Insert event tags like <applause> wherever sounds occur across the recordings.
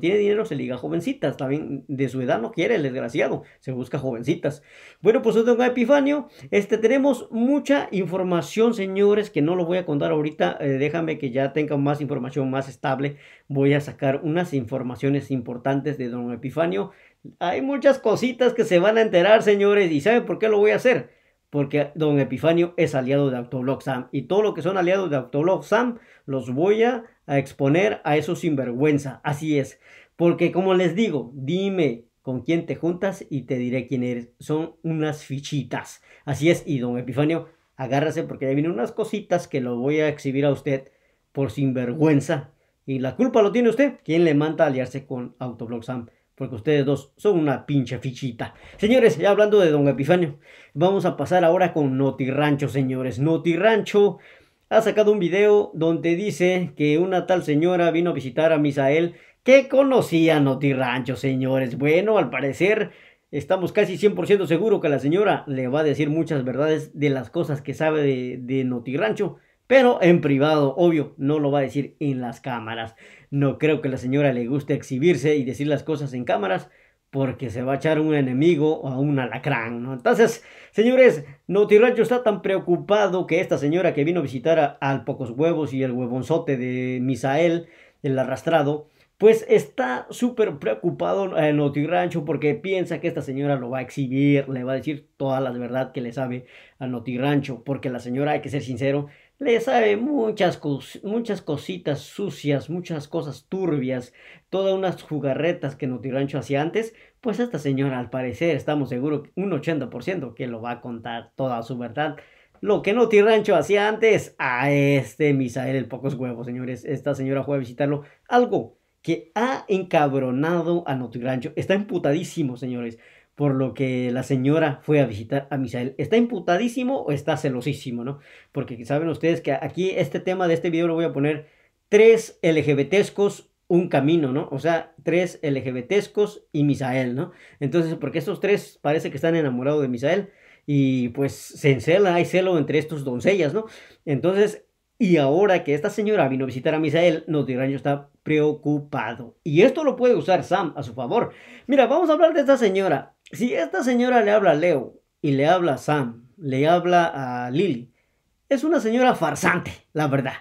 tiene dinero se liga jovencitas, también de su edad no quiere el desgraciado, se busca jovencitas. Bueno, pues don Epifanio, este, tenemos mucha información, señores, que no lo voy a contar ahorita, eh, déjame que ya tenga más información más estable, voy a sacar unas informaciones importantes de don Epifanio. Hay muchas cositas que se van a enterar, señores, y ¿saben por qué lo voy a hacer? porque don Epifanio es aliado de Autoblog Sam. Y todo lo que son aliados de Autoblog Sam los voy a, exponer a esos sinvergüenza. Así es. Porque como les digo, dime con quién te juntas y te diré quién eres. Son unas fichitas. Así es. Y don Epifanio, agárrase porque ya vienen unas cositas que lo voy a exhibir a usted por sinvergüenza. Y la culpa lo tiene usted. ¿Quién le manda a aliarse con Autoblog Sam? porque ustedes dos son una pinche fichita. Señores, ya hablando de Don Epifanio, vamos a pasar ahora con Noti Rancho, señores. Noti Rancho ha sacado un video donde dice que una tal señora vino a visitar a Misael que conocía Noti Rancho, señores. Bueno, al parecer estamos casi 100% seguros que la señora le va a decir muchas verdades de las cosas que sabe de, de Noti Rancho pero en privado, obvio, no lo va a decir en las cámaras. No creo que la señora le guste exhibirse y decir las cosas en cámaras porque se va a echar un enemigo o a un alacrán, Entonces, señores, Notirancho está tan preocupado que esta señora que vino a visitar al Pocos Huevos y el huevonzote de Misael, el arrastrado, pues está súper preocupado en eh, Notirancho porque piensa que esta señora lo va a exhibir, le va a decir toda la verdad que le sabe a Notirancho, porque la señora, hay que ser sincero, le sabe muchas, muchas cositas sucias, muchas cosas turbias, todas unas jugarretas que Notirancho hacía antes, pues esta señora al parecer estamos seguros un 80% que lo va a contar toda su verdad. Lo que Notirancho hacía antes a este Misael el Pocos Huevos, señores. Esta señora fue a visitarlo. Algo que ha encabronado a Rancho, Está emputadísimo, señores por lo que la señora fue a visitar a Misael. ¿Está imputadísimo o está celosísimo, no? Porque saben ustedes que aquí este tema de este video lo voy a poner tres LGBTescos un camino, ¿no? O sea, tres LGBTescos y Misael, ¿no? Entonces, porque estos tres parece que están enamorados de Misael y pues se encela, hay celo entre estos doncellas, ¿no? Entonces, y ahora que esta señora vino a visitar a Misael, dirán, yo está preocupado. Y esto lo puede usar Sam a su favor. Mira, vamos a hablar de esta señora. Si esta señora le habla a Leo y le habla a Sam, le habla a Lily, es una señora farsante, la verdad.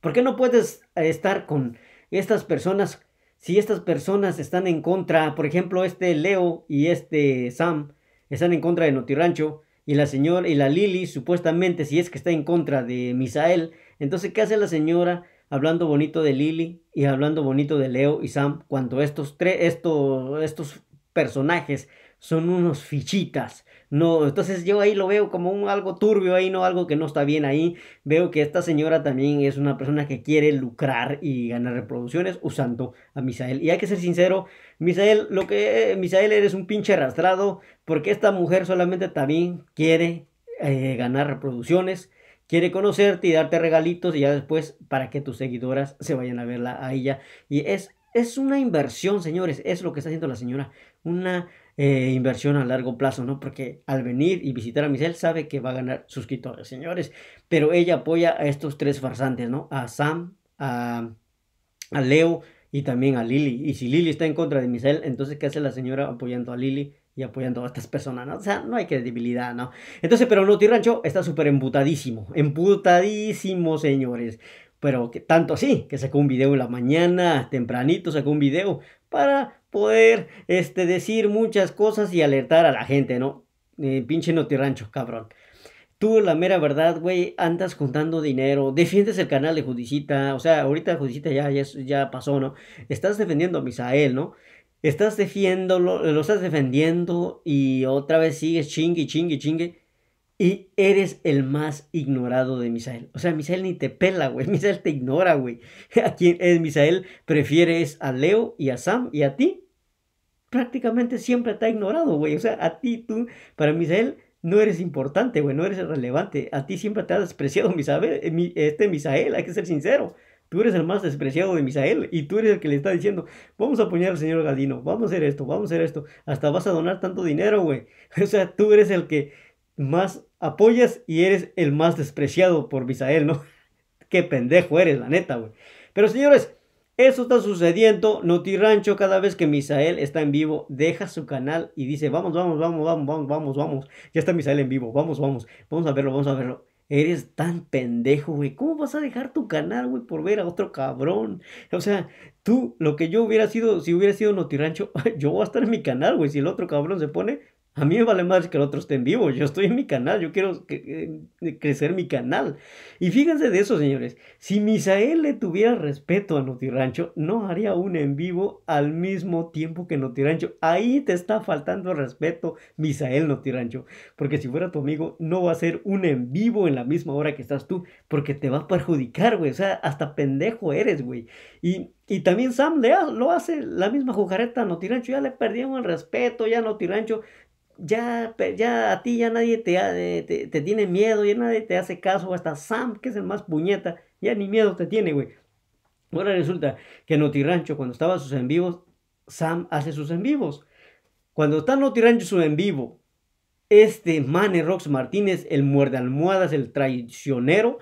¿Por qué no puedes eh, estar con estas personas si estas personas están en contra, por ejemplo, este Leo y este Sam están en contra de Notirancho y la señora y la Lily supuestamente si es que está en contra de Misael, entonces ¿qué hace la señora hablando bonito de Lily y hablando bonito de Leo y Sam cuando estos tres estos, estos personajes son unos fichitas. No, entonces yo ahí lo veo como un algo turbio ahí, no algo que no está bien ahí. Veo que esta señora también es una persona que quiere lucrar y ganar reproducciones usando a Misael. Y hay que ser sincero, Misael, lo que Misael eres un pinche arrastrado porque esta mujer solamente también quiere eh, ganar reproducciones quiere conocerte y darte regalitos y ya después para que tus seguidoras se vayan a verla a ella. Y es, es una inversión, señores, es lo que está haciendo la señora. Una eh, inversión a largo plazo, ¿no? Porque al venir y visitar a Michelle sabe que va a ganar suscriptores, señores. Pero ella apoya a estos tres farsantes, ¿no? A Sam, a, Leo y también a Lily. Y si Lily está en contra de Michelle, entonces ¿qué hace la señora apoyando a Lily? Y apoyando a estas personas, ¿no? O sea, no hay credibilidad, ¿no? Entonces, pero No Rancho está súper embutadísimo... ...embutadísimo, señores pero que tanto así, que sacó un video en la mañana, tempranito sacó un video para poder este, decir muchas cosas y alertar a la gente, ¿no? Eh, pinche notirancho, cabrón. Tú, la mera verdad, güey, andas contando dinero, defiendes el canal de Judicita, o sea, ahorita Judicita ya, ya, ya pasó, ¿no? Estás defendiendo a Misael, ¿no? Estás defiendo. lo estás defendiendo y otra vez sigues chingue, chingue, chingue y eres el más ignorado de Misael. O sea, Misael ni te pela, güey. <laughs> Misael te ignora, güey. <laughs> A quién eh, es Misael prefieres a Leo y a Sam y a ti. Prácticamente siempre te ha ignorado, güey. O sea, a ti tú, para Misael no eres importante, güey. No eres relevante. A ti siempre te ha despreciado Misael, eh, este Misael, hay que ser sincero. Tú eres el más despreciado de Misael y tú eres el que le está diciendo, vamos a apoyar al señor Galino. vamos a hacer esto, vamos a hacer esto. Hasta vas a donar tanto dinero, güey. <laughs> O sea, tú eres el que más apoyas y eres el más despreciado por Misael, ¿no? <laughs> Qué pendejo eres, la neta, güey. Pero señores, eso está sucediendo. Notirancho, cada vez que Misael está en vivo, deja su canal y dice, vamos, vamos, vamos, vamos, vamos, vamos, vamos. Ya está Misael en vivo, vamos, vamos, vamos a verlo, vamos a verlo. Eres tan pendejo, güey. ¿Cómo vas a dejar tu canal, güey, por ver a otro cabrón? O sea, tú, lo que yo hubiera sido, si hubiera sido Notirancho, <laughs> yo voy a estar en mi canal, güey. Si el otro cabrón se pone, a mí me vale más que el otro esté en vivo. Yo estoy en mi canal, yo quiero eh, crecer mi canal. Y fíjense de eso, señores. Si Misael le tuviera respeto a Notirancho, no haría un en vivo al mismo tiempo que Notirancho. Ahí te está faltando respeto, Misael Notirancho. Porque si fuera tu amigo, no va a ser un en vivo en la misma hora que estás tú, porque te va a perjudicar, güey. O sea, hasta pendejo eres, güey. Y y también Sam le lo hace la misma jugareta a Notirancho. Ya le perdieron el respeto, ya Notirancho ya, ya a ti ya nadie te, eh, te, te, tiene miedo, ya nadie te hace caso, hasta Sam, que es el más puñeta, ya ni miedo te tiene, güey. Ahora resulta que No Rancho, cuando estaba sus en vivos, Sam hace sus en vivos. Cuando está Noti Rancho su en vivo, este Mane Rox Martínez, el muerde almohadas, el traicionero,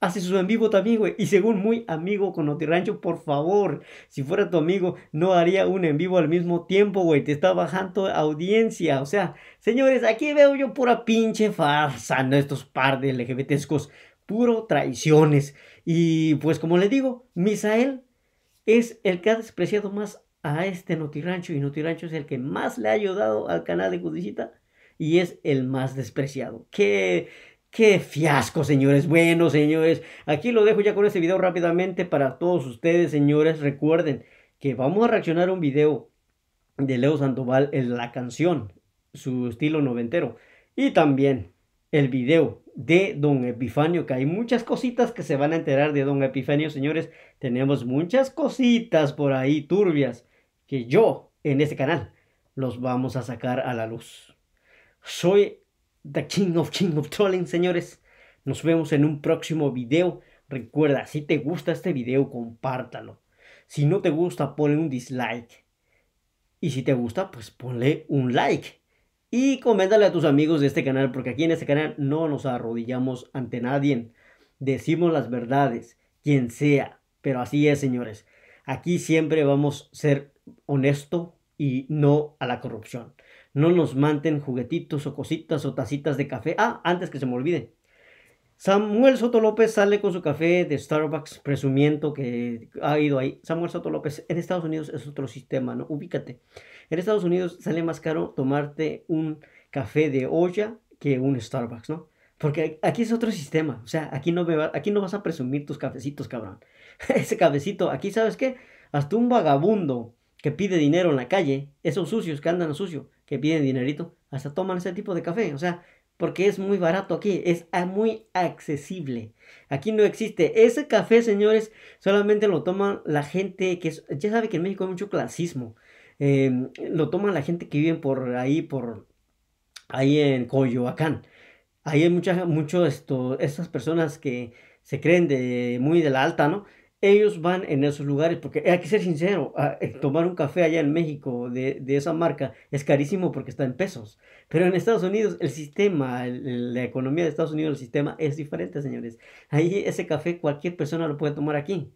hace su en vivo también, güey. Y según muy amigo con Notirancho, por favor, si fuera tu amigo, no haría un en vivo al mismo tiempo, güey. Te está bajando audiencia. O sea, señores, aquí veo yo pura pinche farsa, Estos par de puro traiciones. Y pues como les digo, Misael es el que ha despreciado más a este Notirancho. Y Notirancho es el que más le ha ayudado al canal de Judicita. Y es el más despreciado. Que Qué fiasco, señores. Bueno, señores, aquí lo dejo ya con este video rápidamente para todos ustedes, señores. Recuerden que vamos a reaccionar a un video de Leo Sandoval en la canción, su estilo noventero. Y también el video de Don Epifanio, que hay muchas cositas que se van a enterar de Don Epifanio, señores. Tenemos muchas cositas por ahí turbias que yo en este canal los vamos a sacar a la luz. Soy The King of King of Trolling, señores. Nos vemos en un próximo video. Recuerda, si te gusta este video, compártalo. Si no te gusta, ponle un dislike. Y si te gusta, pues ponle un like. Y coméntale a tus amigos de este canal, porque aquí en este canal no nos arrodillamos ante nadie. Decimos las verdades, quien sea. Pero así es, señores. Aquí siempre vamos a ser honesto y no a la corrupción no nos manten juguetitos o cositas o tacitas de café. Ah, antes que se me olvide. Samuel Soto López sale con su café de Starbucks presumiendo que ha ido ahí. Samuel Soto López, en Estados Unidos es otro sistema, ¿no? Ubícate. En Estados Unidos sale más caro tomarte un café de olla que un Starbucks, ¿no? Porque aquí es otro sistema. O sea, aquí no, aquí no vas a presumir tus cafecitos, cabrón. <laughs> Ese cafecito, aquí sabes qué? Hasta un vagabundo que pide dinero en la calle, esos sucios que andan a sucio, que piden dinerito, hasta toman ese tipo de café. O sea, porque es muy barato aquí, es ah, muy accesible. Aquí no existe. Ese café, señores, solamente lo toman la gente que ya sabe que en México hay mucho clasismo. Em, lo toman la gente que vive por ahí, por ahí en Coyoacán. Ahí hay muchas, mucho esto, estas personas que se creen de muy de la alta, ¿no? ellos van en esos lugares, porque hay que ser sincero, ah, eh, tomar un café allá en México de, esa marca es carísimo porque está en pesos, pero en Estados Unidos el sistema, la economía de Estados Unidos, el sistema es diferente, señores. Ahí ese café cualquier persona lo puede tomar aquí.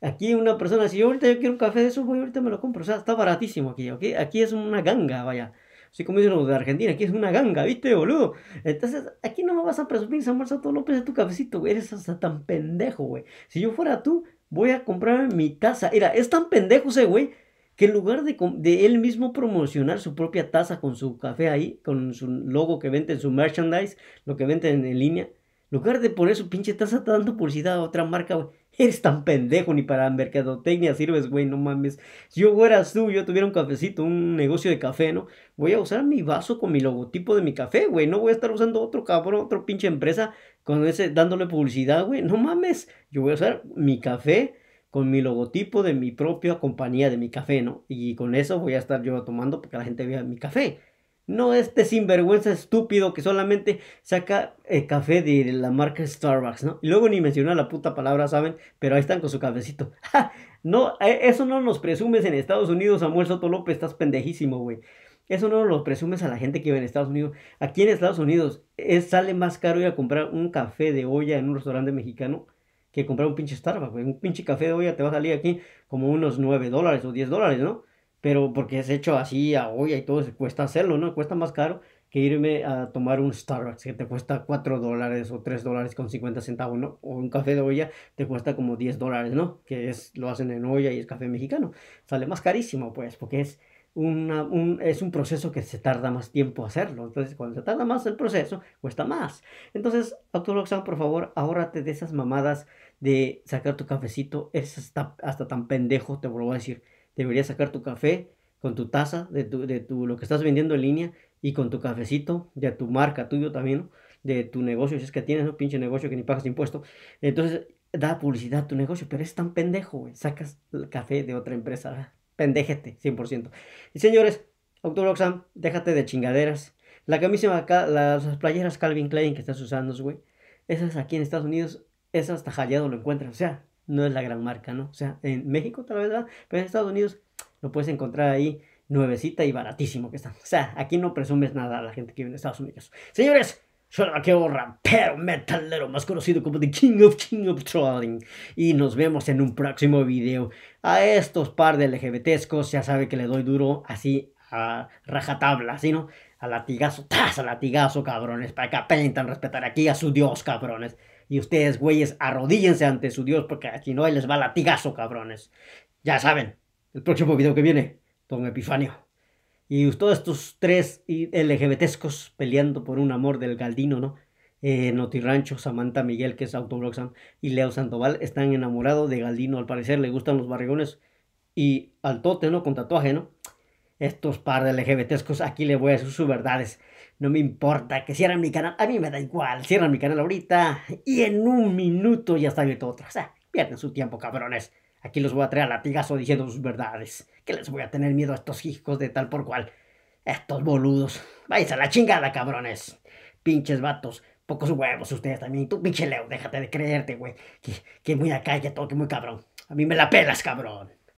Aquí una persona, si yo ahorita yo quiero un café de eso, voy ahorita me lo compro, o sea, está baratísimo aquí, ¿ok? Aquí es una ganga, vaya. Así como dicen los de Argentina, aquí es una ganga, ¿viste, boludo? Entonces, aquí no me vas a presumir, Samuel Santo López, de tu cafecito, Eres hasta tan pendejo, güey. Si yo fuera tú, voy a comprar mi taza. Mira, es tan pendejo ese güey que en lugar de, de, él mismo promocionar su propia taza con su café ahí, con su logo que vende en su merchandise, lo que vende en línea, en lugar de poner su pinche taza, dando publicidad a otra marca, güey. Eres tan pendejo, ni para mercadotecnia sirves, güey, no mames. Si yo fuera tú, yo tuviera un cafecito, un negocio de café, ¿no? Voy a usar mi vaso con mi logotipo de mi café, güey. No voy a estar usando otro cabrón, otra pinche empresa con ese, dándole publicidad, güey, no mames, yo voy a usar mi café con mi logotipo de mi propia compañía, de mi café, ¿no? Y con eso voy a estar yo tomando porque la gente vea mi café. No este sinvergüenza estúpido que solamente saca el eh, café de la marca Starbucks, ¿no? Y luego ni menciona la puta palabra, ¿saben? Pero ahí están con su cafecito. <laughs> no, eh, eso no nos presumes en Estados Unidos, Samuel Soto López, estás pendejísimo, güey. Eso no lo presumes a la gente que vive en Estados Unidos. Aquí en Estados Unidos es, sale más caro ir a comprar un café de olla en un restaurante mexicano que comprar un pinche Starbucks. Un pinche café de olla te va a salir aquí como unos 9 dólares o 10 dólares, ¿no? Pero porque es hecho así a olla y todo, se cuesta hacerlo, ¿no? Cuesta más caro que irme a tomar un Starbucks que te cuesta 4 dólares o 3 dólares con 50 centavos, ¿no? O un café de olla te cuesta como 10 dólares, ¿no? Que es, lo hacen en olla y es café mexicano. Sale más carísimo, pues, porque es un, es un proceso que se tarda más tiempo hacerlo. Entonces, cuando se tarda más el proceso, cuesta más. Entonces, Autoloxado, por favor, ahórrate de esas mamadas de sacar tu cafecito. es hasta, tan pendejo, te vuelvo a decir. Deberías sacar tu café con tu taza de, de tu, lo que estás vendiendo en línea y con tu cafecito de tu marca tuyo también, de tu negocio, si es que tienes un pinche negocio que ni pagas impuestos. Entonces, da publicidad a tu negocio, pero es tan pendejo, Sacas el café de otra empresa pendejete, 100%. Y señores, October déjate de chingaderas. La acá, las playeras Calvin Klein que estás usando, güey, esas aquí en Estados Unidos, esas hasta hallado lo encuentras. O sea, no es la gran marca, ¿no? O sea, en México tal vez, ¿verdad? pero en Estados Unidos lo puedes encontrar ahí nuevecita y baratísimo que está. O sea, aquí no presumes nada a la gente que vive en Estados Unidos. Señores, Suena que pero metalero más conocido como The King of King of Trolling. Y nos vemos en un próximo video. A estos par de LGBTescos ya sabe que le doy duro así a rajatabla, así no? A latigazo, tas, a latigazo, cabrones. Para que aprendan respetar aquí a su dios, cabrones. Y ustedes, güeyes, arrodíllense ante su dios porque aquí no, él les va latigazo, cabrones. Ya saben, el próximo video que viene, Don Epifanio. Y todos estos tres LGBTescos peleando por un amor del Galdino, ¿no? Eh, Notirancho, Samantha Miguel, que es Autobloxam, y Leo Sandoval están enamorados de Galdino, al parecer le gustan los barrigones y al tote, ¿no? Con tatuaje, ¿no? Estos par de LGBTescos, aquí le voy a decir sus verdades. No me importa que cierren mi canal, a mí me da igual, cierran mi canal ahorita y en un minuto ya está abierto otro. O sea, pierden su tiempo, cabrones. Aquí los voy a traer a latigazo diciendo sus verdades. Que les voy a tener miedo a estos hijos de tal por cual. Estos boludos. Vais a la chingada, cabrones. Pinches vatos. Pocos huevos ustedes también. Tú, pinche Leo, déjate de creerte, güey. Que, muy acá, que que muy cabrón. A mí me la pelas, cabrón.